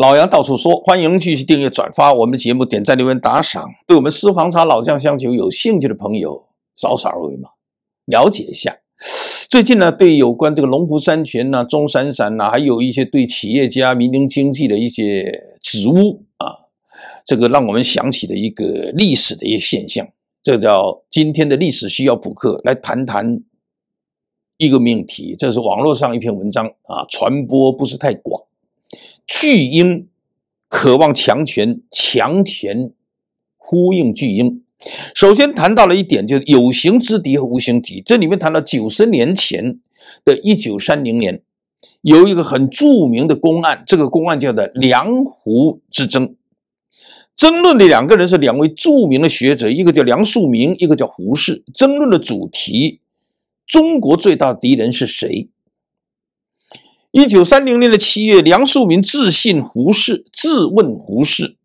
老杨到处说，欢迎继续订阅、转发我们的节目，点赞、留言、打赏。对我们私房茶老将相求有兴趣的朋友，扫扫二维码了解一下。最近呢，对有关这个农夫山泉呐、钟闪闪呐，还有一些对企业家、民营经济的一些指物啊，这个让我们想起了一个历史的一个现象，这叫今天的历史需要补课。来谈谈一个命题，这是网络上一篇文章啊，传播不是太广。巨婴渴望强权，强权呼应巨婴。首先谈到了一点，就是有形之敌和无形敌。这里面谈到九十年前的一九三零年，有一个很著名的公案，这个公案叫做梁湖之争》。争论的两个人是两位著名的学者，一个叫梁漱溟，一个叫胡适。争论的主题：中国最大的敌人是谁？一九三零年的七月，梁漱溟致信胡适，质问胡适：“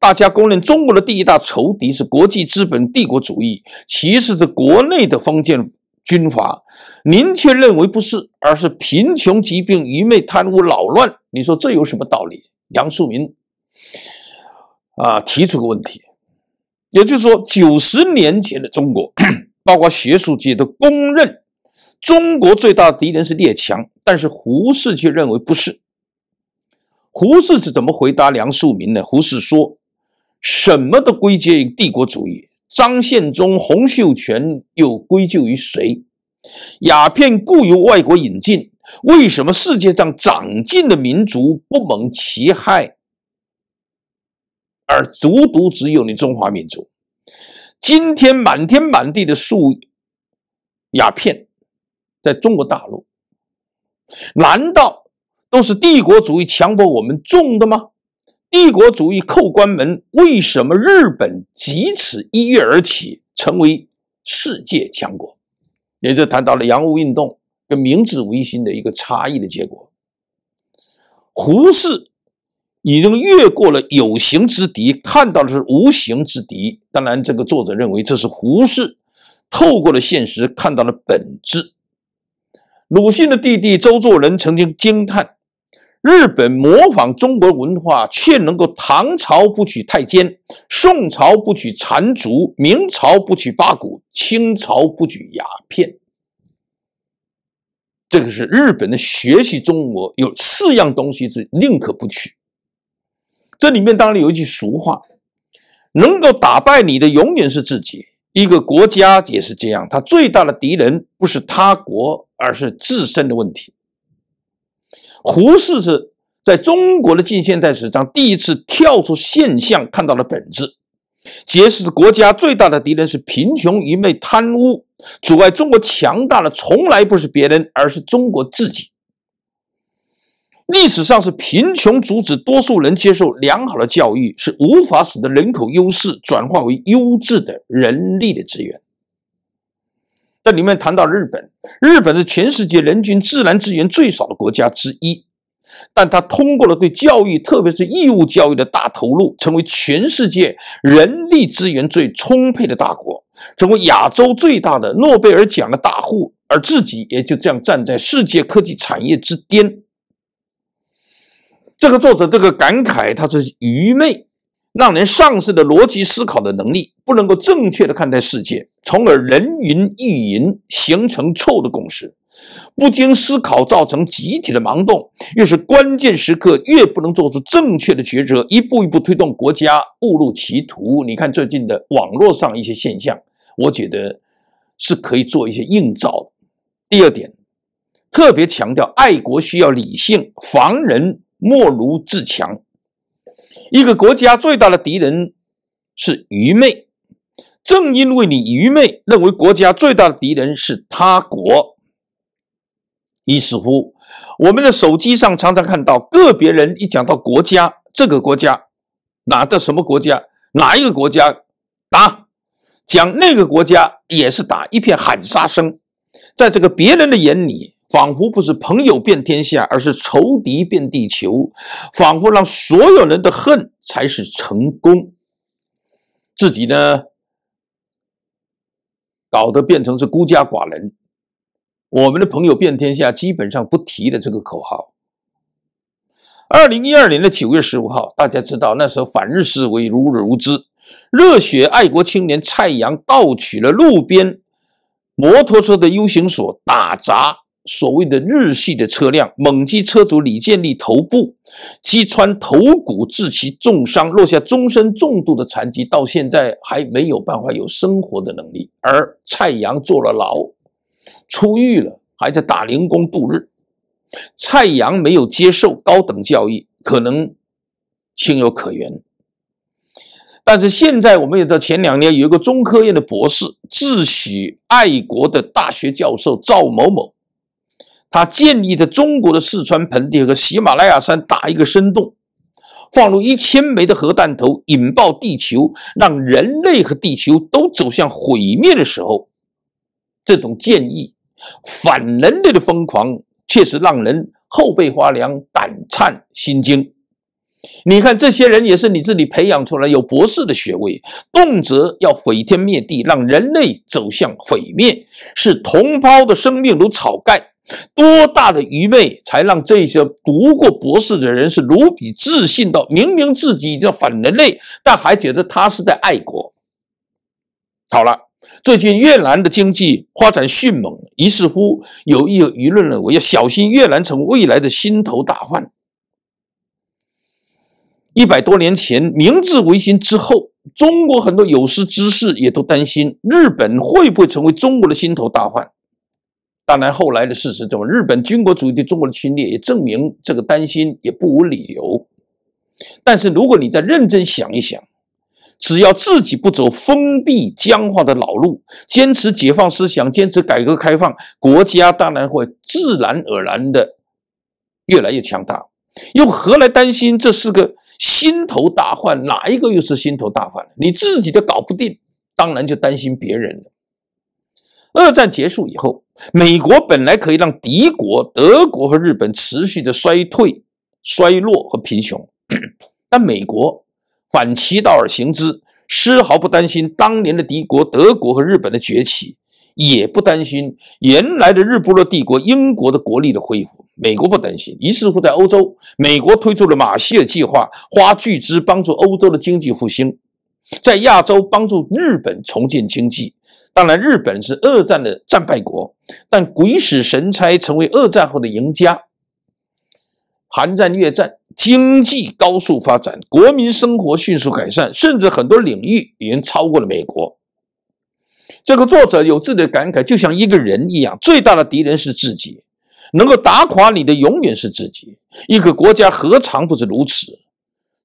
大家公认中国的第一大仇敌是国际资本帝国主义，其次是国内的封建军阀，您却认为不是，而是贫穷、疾病、愚昧、贪污、老乱。你说这有什么道理？”梁漱溟啊，提出个问题，也就是说，九十年前的中国，包括学术界都公认，中国最大的敌人是列强。但是胡适却认为不是。胡适是怎么回答梁漱溟呢？胡适说：“什么都归结于帝国主义。张献忠、洪秀全又归咎于谁？鸦片固由外国引进，为什么世界上长进的民族不蒙其害，而独独只有你中华民族？今天满天满地的树鸦片，在中国大陆。”难道都是帝国主义强迫我们种的吗？帝国主义叩关门，为什么日本即此一跃而起，成为世界强国？也就谈到了洋务运动跟明治维新的一个差异的结果。胡适已经越过了有形之敌，看到的是无形之敌。当然，这个作者认为这是胡适透过了现实看到了本质。鲁迅的弟弟周作人曾经惊叹：“日本模仿中国文化，却能够唐朝不取太监，宋朝不取缠足，明朝不取八股，清朝不取鸦片。这个是日本的学习中国有四样东西是宁可不取。这里面当然有一句俗话：能够打败你的，永远是自己。”一个国家也是这样，它最大的敌人不是他国，而是自身的问题。胡适是在中国的近现代史上第一次跳出现象看到了本质，揭示国家最大的敌人是贫穷愚昧贪污，阻碍中国强大的从来不是别人，而是中国自己。历史上是贫穷阻止多数人接受良好的教育，是无法使得人口优势转化为优质的人力的资源。这里面谈到日本，日本是全世界人均自然资源最少的国家之一，但它通过了对教育，特别是义务教育的大投入，成为全世界人力资源最充沛的大国，成为亚洲最大的诺贝尔奖的大户，而自己也就这样站在世界科技产业之巅。这个作者这个感慨，他是愚昧，让人丧失的逻辑思考的能力，不能够正确的看待世界，从而人云亦云，形成错误的共识，不经思考造成集体的盲动，越是关键时刻越不能做出正确的抉择，一步一步推动国家误入歧途。你看最近的网络上一些现象，我觉得是可以做一些硬照。第二点，特别强调爱国需要理性，防人。莫如自强。一个国家最大的敌人是愚昧。正因为你愚昧，认为国家最大的敌人是他国，于是乎，我们的手机上常常看到个别人一讲到国家，这个国家，哪个什么国家，哪一个国家，打讲那个国家也是打一片喊杀声。在这个别人的眼里，仿佛不是朋友遍天下，而是仇敌遍地球，仿佛让所有人的恨才是成功。自己呢，搞得变成是孤家寡人。我们的朋友遍天下，基本上不提了这个口号。二零一二年的九月十五号，大家知道那时候反日思维如日如之，热血爱国青年蔡阳盗取了路边。摩托车的 U 型锁打砸，所谓的日系的车辆，猛击车主李建立头部，击穿头骨，致其重伤，落下终身重度的残疾，到现在还没有办法有生活的能力。而蔡阳坐了牢，出狱了，还在打零工度日。蔡阳没有接受高等教育，可能情有可原。但是现在，我们也在前两年有一个中科院的博士、自诩爱国的大学教授赵某某，他建议在中国的四川盆地和喜马拉雅山打一个深洞，放入一千枚的核弹头，引爆地球，让人类和地球都走向毁灭的时候，这种建议反人类的疯狂，确实让人后背发凉、胆颤心惊。你看，这些人也是你自己培养出来，有博士的学位，动辄要毁天灭地，让人类走向毁灭，是同胞的生命如草盖。多大的愚昧，才让这些读过博士的人是如此自信到，明明自己已经反人类，但还觉得他是在爱国。好了，最近越南的经济发展迅猛，于是乎有一有舆论认为要小心越南成未来的心头大患。一百多年前，明治维新之后，中国很多有识之士也都担心日本会不会成为中国的心头大患。当然，后来的事实证明，日本军国主义对中国的侵略也证明这个担心也不无理由。但是，如果你再认真想一想，只要自己不走封闭僵化的老路，坚持解放思想，坚持改革开放，国家当然会自然而然的越来越强大，又何来担心？这是个。心头大患，哪一个又是心头大患了？你自己都搞不定，当然就担心别人了。二战结束以后，美国本来可以让敌国德国和日本持续的衰退、衰落和贫穷，但美国反其道而行之，丝毫不担心当年的敌国德国和日本的崛起。也不担心原来的日不落帝国英国的国力的恢复，美国不担心。于是乎，在欧洲，美国推出了马歇尔计划，花巨资帮助欧洲的经济复兴；在亚洲，帮助日本重建经济。当然，日本是二战的战败国，但鬼使神差成为二战后的赢家。韩战、越战，经济高速发展，国民生活迅速改善，甚至很多领域已经超过了美国。这个作者有自己的感慨，就像一个人一样，最大的敌人是自己，能够打垮你的永远是自己。一个国家何尝不是如此？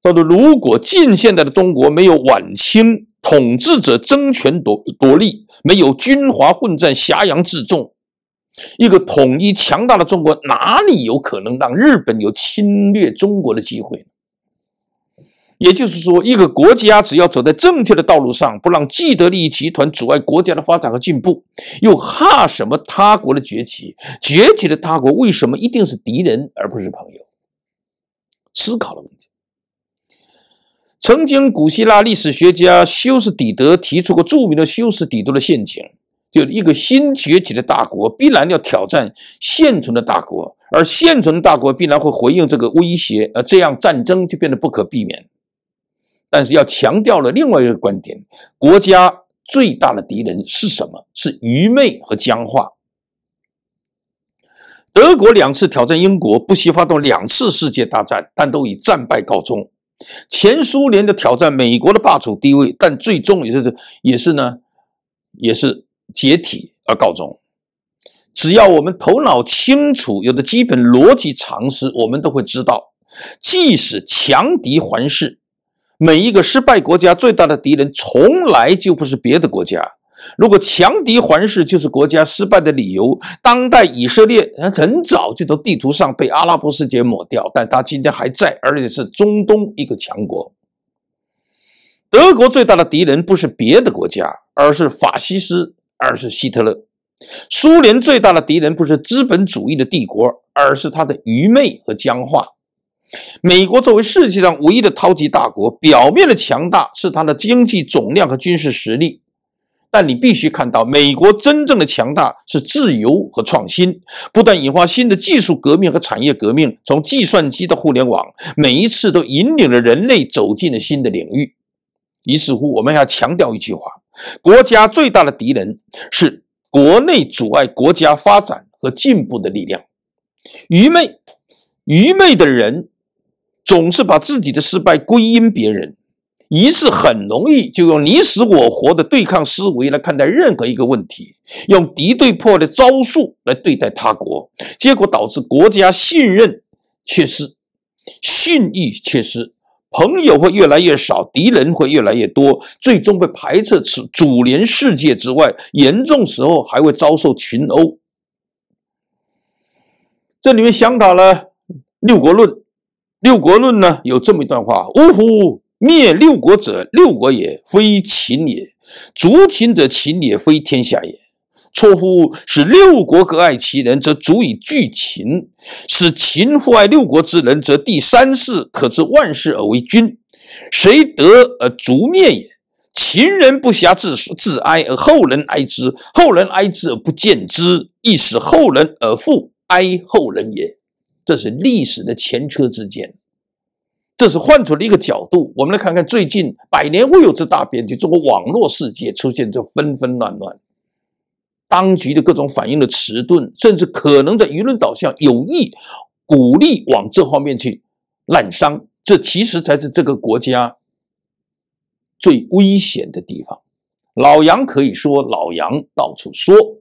他说，如果近现代的中国没有晚清统治者争权夺夺利，没有军阀混战、挟洋自重，一个统一强大的中国，哪里有可能让日本有侵略中国的机会？也就是说，一个国家只要走在正确的道路上，不让既得利益集团阻碍国家的发展和进步，又怕什么他国的崛起？崛起的大国为什么一定是敌人而不是朋友？思考了问题。曾经，古希腊历史学家修斯底德提出过著名的修斯底德的陷阱：，就一个新崛起的大国必然要挑战现存的大国，而现存的大国必然会回应这个威胁，而这样战争就变得不可避免。但是要强调了另外一个观点：国家最大的敌人是什么？是愚昧和僵化。德国两次挑战英国，不惜发动两次世界大战，但都以战败告终。前苏联的挑战美国的霸主地位，但最终也是也是呢，也是解体而告终。只要我们头脑清楚，有的基本逻辑常识，我们都会知道，即使强敌环视。每一个失败国家最大的敌人从来就不是别的国家。如果强敌环视就是国家失败的理由。当代以色列很早就从地图上被阿拉伯世界抹掉，但他今天还在，而且是中东一个强国。德国最大的敌人不是别的国家，而是法西斯，而是希特勒。苏联最大的敌人不是资本主义的帝国，而是他的愚昧和僵化。美国作为世界上唯一的超级大国，表面的强大是它的经济总量和军事实力，但你必须看到，美国真正的强大是自由和创新，不断引发新的技术革命和产业革命。从计算机到互联网，每一次都引领了人类走进了新的领域。于是乎，我们要强调一句话：国家最大的敌人是国内阻碍国家发展和进步的力量——愚昧，愚昧的人。总是把自己的失败归因别人，于是很容易就用你死我活的对抗思维来看待任何一个问题，用敌对破的招数来对待他国，结果导致国家信任缺失，信誉缺失，朋友会越来越少，敌人会越来越多，最终被排斥出主联世界之外，严重时候还会遭受群殴。这里面想到了六国论。六国论呢，有这么一段话：“呜呼，灭六国者，六国也，非秦也；族秦者，秦也，非天下也。错乎，使六国各爱其人，则足以拒秦；使秦父爱六国之人，则第三世可知，万世而为君，谁得而逐灭也？秦人不暇自自哀，而后人哀之；后人哀之而不见之，亦使后人而复哀后人也。”这是历史的前车之鉴，这是换出了一个角度，我们来看看最近百年未有之大变局，中国网络世界出现这纷纷乱乱，当局的各种反应的迟钝，甚至可能在舆论导向有意鼓励往这方面去滥伤，这其实才是这个国家最危险的地方。老杨可以说，老杨到处说。